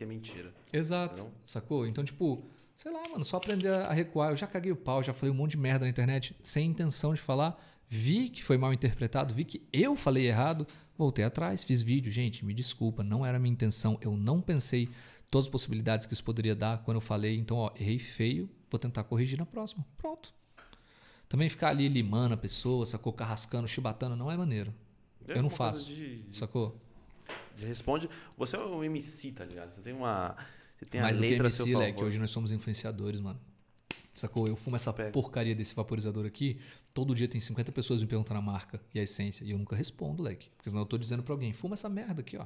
que é mentira. Exato. Não? Sacou? Então, tipo, sei lá, mano, só aprender a recuar. Eu já caguei o pau, já falei um monte de merda na internet sem intenção de falar. Vi que foi mal interpretado, vi que eu falei errado, voltei atrás, fiz vídeo. Gente, me desculpa, não era a minha intenção. Eu não pensei todas as possibilidades que isso poderia dar quando eu falei. Então, ó, errei feio, vou tentar corrigir na próxima. Pronto. Também ficar ali limando a pessoa, sacou? Carrascando, chibatando, não é maneiro. É eu não faço. De... Sacou? responde. Você é um MC, tá ligado? Você tem uma. Você tem Mais a letra do que MC, Lé, que hoje nós somos influenciadores, mano. Sacou? Eu fumo essa Pega. porcaria desse vaporizador aqui. Todo dia tem 50 pessoas me perguntando a marca e a essência. E eu nunca respondo, leque. Porque senão eu tô dizendo pra alguém, fuma essa merda aqui, ó.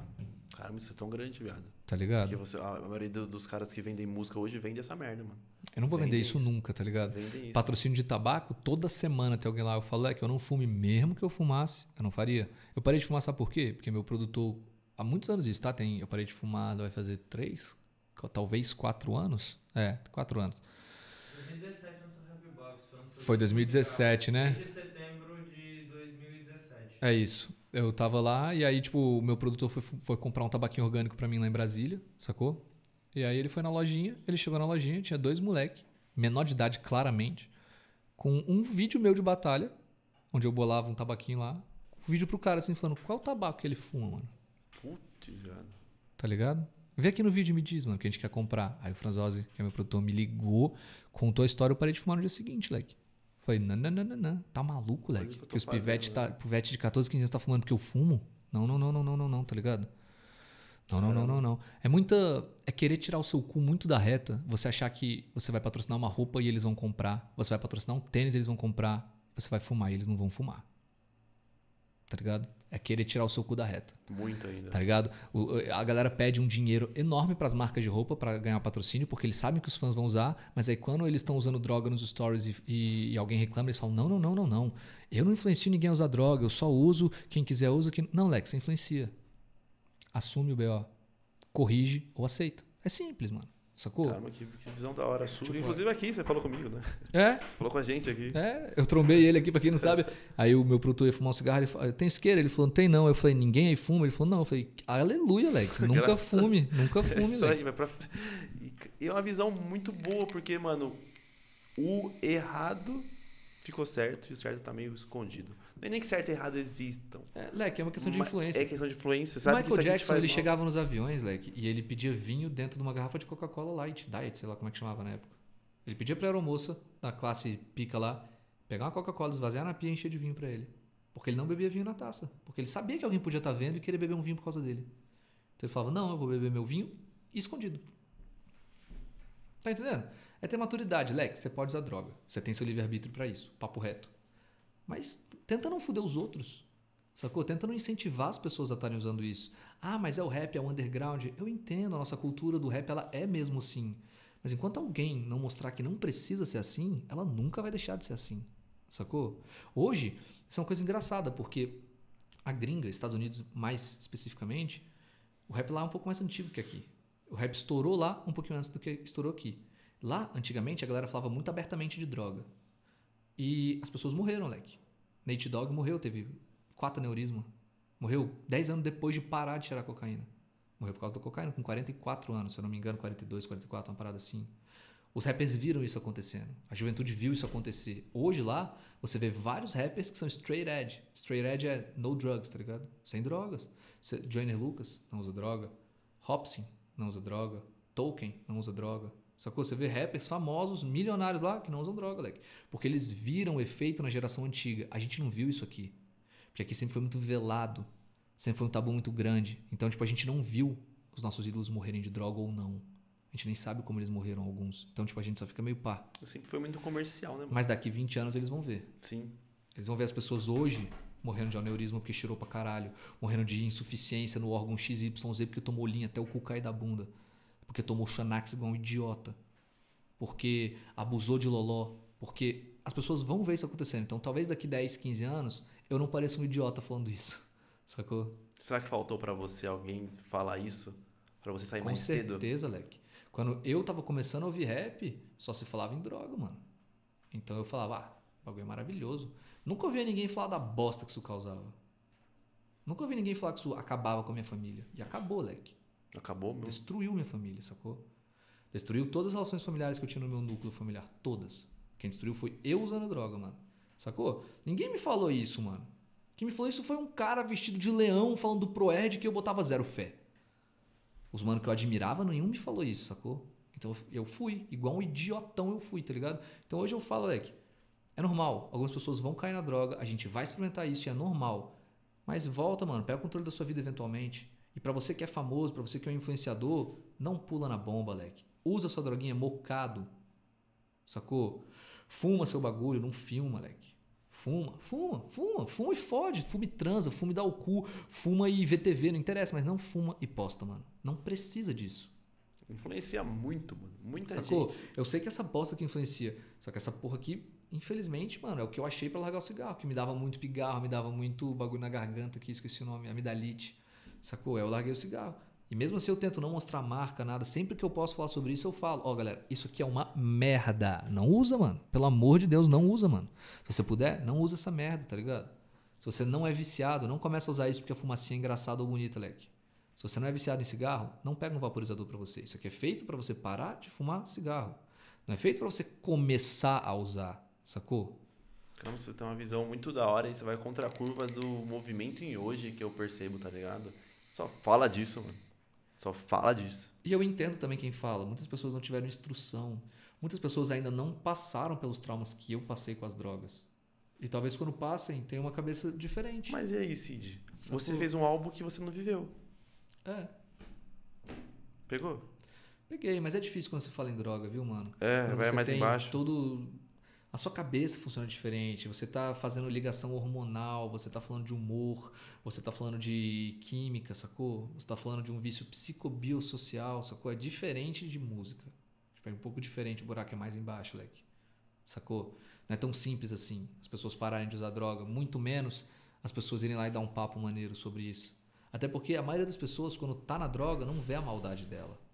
Caramba, isso é tão grande, viado. Tá ligado? Porque você, a maioria dos caras que vendem música hoje vende essa merda, mano. Eu não vou vende vender isso, isso, nunca, tá ligado? Vende isso. Patrocínio de tabaco, toda semana tem alguém lá. Eu falo, leque, eu não fume mesmo que eu fumasse. Eu não faria. Eu parei de fumar, sabe por quê? Porque meu produtor há muitos anos isso, tá? Tem, eu parei de fumar, vai fazer três, talvez quatro anos. É, quatro anos. 2017 foi 2017, né? De setembro de 2017. É isso. Eu tava lá e aí, tipo, o meu produtor foi, foi comprar um tabaquinho orgânico para mim lá em Brasília, sacou? E aí ele foi na lojinha, ele chegou na lojinha, tinha dois moleque, menor de idade claramente, com um vídeo meu de batalha, onde eu bolava um tabaquinho lá, um vídeo pro cara assim, falando qual tabaco que ele fuma, mano. Putz, velho. Tá ligado? Vê aqui no vídeo e me diz, mano, que a gente quer comprar. Aí o Franzose, que é meu produtor, me ligou, contou a história, eu parei de fumar no dia seguinte, leque. Falei, não, não, não, não, não. Tá maluco, leque? Que, que os pivete, tá, né? pivete de 14, 15 anos tá fumando porque eu fumo? Não, não, não, não, não, não, não, tá ligado? Não, não, não, não, não. É muita. É querer tirar o seu cu muito da reta. Você achar que você vai patrocinar uma roupa e eles vão comprar. Você vai patrocinar um tênis e eles vão comprar. Você vai fumar e eles não vão fumar tá ligado? É querer tirar o seu cu da reta. Muito ainda. Tá ligado? O, a galera pede um dinheiro enorme para as marcas de roupa para ganhar patrocínio, porque eles sabem que os fãs vão usar, mas aí quando eles estão usando droga nos stories e, e, e, alguém reclama, eles falam: não, não, não, não, não. Eu não influencio ninguém a usar droga, eu só uso, quem quiser usa. Quem... Não, Lex, você influencia. Assume o BO. Corrige ou aceita. É simples, mano. Sacou? Caramba, que, que visão da hora é, sua. Tipo, Inclusive aqui, você falou comigo, né? É? Você falou com a gente aqui. É, eu trombei ele aqui, pra quem não sabe. aí o meu produtor ia fumar um cigarro, ele falou, tem isqueira? Ele falou, tem não. Eu falei, ninguém aí fuma? Ele falou, não. Eu falei, aleluia, Leque. Nunca Graças... fume, nunca fume, é isso Leque. Aí, vai pra... E é uma visão muito boa, porque, mano, o errado ficou certo e o certo tá meio escondido. Não é nem que certo e errado existam. É, Leque, é uma questão de influência. É questão de influência, sabe? O Michael Jackson, ele mal. chegava nos aviões, Leque, e ele pedia vinho dentro de uma garrafa de Coca-Cola Light, Diet, sei lá como é que chamava na época. Ele pedia pra aeromoça, na classe pica lá, pegar uma Coca-Cola, esvaziar na pia e encher de vinho para ele. Porque ele não bebia vinho na taça. Porque ele sabia que alguém podia estar tá vendo e queria beber um vinho por causa dele. Então ele falava, não, eu vou beber meu vinho escondido. Tá entendendo? É ter maturidade. Lex, você pode usar droga. Você tem seu livre-arbítrio para isso. Papo reto. Mas tenta não fuder os outros. Sacou? Tenta não incentivar as pessoas a estarem usando isso. Ah, mas é o rap, é o underground. Eu entendo, a nossa cultura do rap ela é mesmo assim. Mas enquanto alguém não mostrar que não precisa ser assim, ela nunca vai deixar de ser assim. Sacou? Hoje, isso é uma coisa engraçada, porque a gringa, Estados Unidos mais especificamente, o rap lá é um pouco mais antigo que aqui. O rap estourou lá um pouquinho antes do que estourou aqui. Lá, antigamente, a galera falava muito abertamente de droga. E as pessoas morreram, leque. Nate Dogg morreu, teve quatro aneurisma. Morreu 10 anos depois de parar de tirar cocaína. Morreu por causa da cocaína, com 44 anos, se eu não me engano, 42, 44, uma parada assim. Os rappers viram isso acontecendo. A juventude viu isso acontecer. Hoje lá, você vê vários rappers que são straight edge. Straight edge é no drugs, tá ligado? Sem drogas. Joyner Lucas não usa droga. Hobson, não usa droga. Tolkien não usa droga. só que Você vê rappers famosos, milionários lá, que não usam droga, leque. Porque eles viram o efeito na geração antiga. A gente não viu isso aqui. Porque aqui sempre foi muito velado. Sempre foi um tabu muito grande. Então, tipo, a gente não viu os nossos ídolos morrerem de droga ou não. A gente nem sabe como eles morreram alguns. Então, tipo, a gente só fica meio pá. Sempre foi muito comercial, né? Mano? Mas daqui 20 anos eles vão ver. Sim. Eles vão ver as pessoas hoje morrendo de aneurisma porque tirou pra caralho, morrendo de insuficiência no órgão XYZ porque tomou linha até o cu cair da bunda, porque tomou Xanax igual um idiota, porque abusou de loló, porque as pessoas vão ver isso acontecendo. Então talvez daqui 10, 15 anos eu não pareça um idiota falando isso. Sacou? Será que faltou para você alguém falar isso? para você sair Com mais certeza, cedo? Com certeza, Leque. Quando eu tava começando a ouvir rap, só se falava em droga, mano. Então eu falava, ah, bagulho é maravilhoso. Nunca ouvi ninguém falar da bosta que isso causava. Nunca ouvi ninguém falar que isso acabava com a minha família. E acabou, leque. Acabou mesmo. Destruiu minha família, sacou? Destruiu todas as relações familiares que eu tinha no meu núcleo familiar. Todas. Quem destruiu foi eu usando droga, mano. Sacou? Ninguém me falou isso, mano. Quem me falou isso foi um cara vestido de leão falando do Proerd que eu botava zero fé. Os mano que eu admirava, nenhum me falou isso, sacou? Então eu fui, igual um idiotão eu fui, tá ligado? Então hoje eu falo, leque, é normal. Algumas pessoas vão cair na droga, a gente vai experimentar isso e é normal. Mas volta, mano, pega o controle da sua vida eventualmente. E para você que é famoso, para você que é um influenciador, não pula na bomba, leque. Usa sua droguinha mocado. Sacou? Fuma seu bagulho, não filma, leque. Fuma, fuma, fuma, fuma e fode, fuma e transa, fuma e dá o cu, fuma e VTV, não interessa, mas não fuma e posta, mano. Não precisa disso. Influencia muito, mano. Muita Sacou? gente. Eu sei que essa bosta que influencia, só que essa porra aqui infelizmente, mano, é o que eu achei para largar o cigarro, que me dava muito pigarro, me dava muito bagulho na garganta, que esqueci o nome, amidalite, sacou? Eu larguei o cigarro. E mesmo assim eu tento não mostrar marca, nada, sempre que eu posso falar sobre isso eu falo, ó oh, galera, isso aqui é uma merda, não usa, mano, pelo amor de Deus, não usa, mano. Se você puder, não usa essa merda, tá ligado? Se você não é viciado, não começa a usar isso porque a fumacinha é engraçada ou bonita, leque. Se você não é viciado em cigarro, não pega um vaporizador para você. Isso aqui é feito para você parar de fumar cigarro. Não é feito para você começar a usar. Sacou? Caramba, você tem uma visão muito da hora e você vai contra a curva do movimento em hoje que eu percebo, tá ligado? Só fala disso, mano. Só fala disso. E eu entendo também quem fala. Muitas pessoas não tiveram instrução. Muitas pessoas ainda não passaram pelos traumas que eu passei com as drogas. E talvez quando passem, tenham uma cabeça diferente. Mas e aí, Cid? Sacou? Você fez um álbum que você não viveu. É. Pegou? Peguei, mas é difícil quando você fala em droga, viu, mano? É, vai mais embaixo. Todo a sua cabeça funciona diferente, você está fazendo ligação hormonal, você está falando de humor, você está falando de química, sacou? Você está falando de um vício psicobiosocial, sacou? É diferente de música. Tipo, é um pouco diferente, o buraco é mais embaixo, leque. Sacou? Não é tão simples assim. As pessoas pararem de usar droga, muito menos as pessoas irem lá e dar um papo maneiro sobre isso. Até porque a maioria das pessoas, quando tá na droga, não vê a maldade dela.